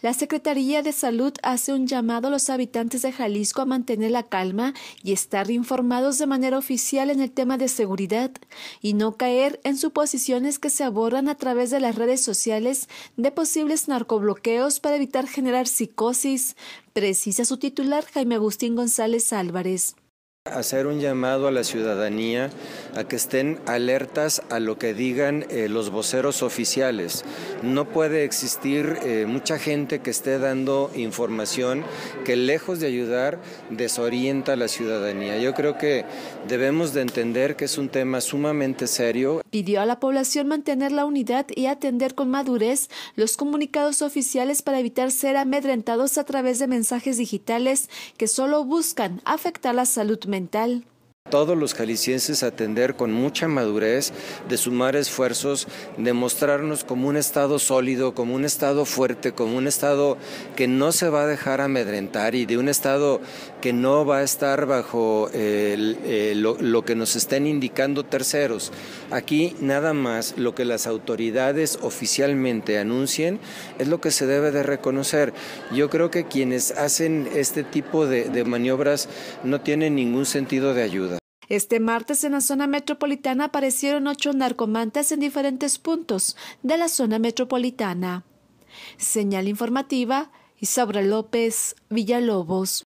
La Secretaría de Salud hace un llamado a los habitantes de Jalisco a mantener la calma y estar informados de manera oficial en el tema de seguridad y no caer en suposiciones que se abordan a través de las redes sociales de posibles narcobloqueos para evitar generar psicosis, precisa su titular Jaime Agustín González Álvarez. Hacer un llamado a la ciudadanía a que estén alertas a lo que digan eh, los voceros oficiales. No puede existir eh, mucha gente que esté dando información que lejos de ayudar desorienta a la ciudadanía. Yo creo que debemos de entender que es un tema sumamente serio pidió a la población mantener la unidad y atender con madurez los comunicados oficiales para evitar ser amedrentados a través de mensajes digitales que solo buscan afectar la salud mental todos los jaliscienses atender con mucha madurez, de sumar esfuerzos, de mostrarnos como un Estado sólido, como un Estado fuerte, como un Estado que no se va a dejar amedrentar y de un Estado que no va a estar bajo eh, lo, que nos estén indicando terceros. Aquí nada más lo que las autoridades oficialmente anuncien es lo que se debe de reconocer. Yo creo que quienes hacen este tipo de maniobras no tienen ningún sentido de ayuda. Este martes en la zona metropolitana aparecieron ocho narcomantas en diferentes puntos de la zona metropolitana. Señal informativa, Isabra López, Villalobos.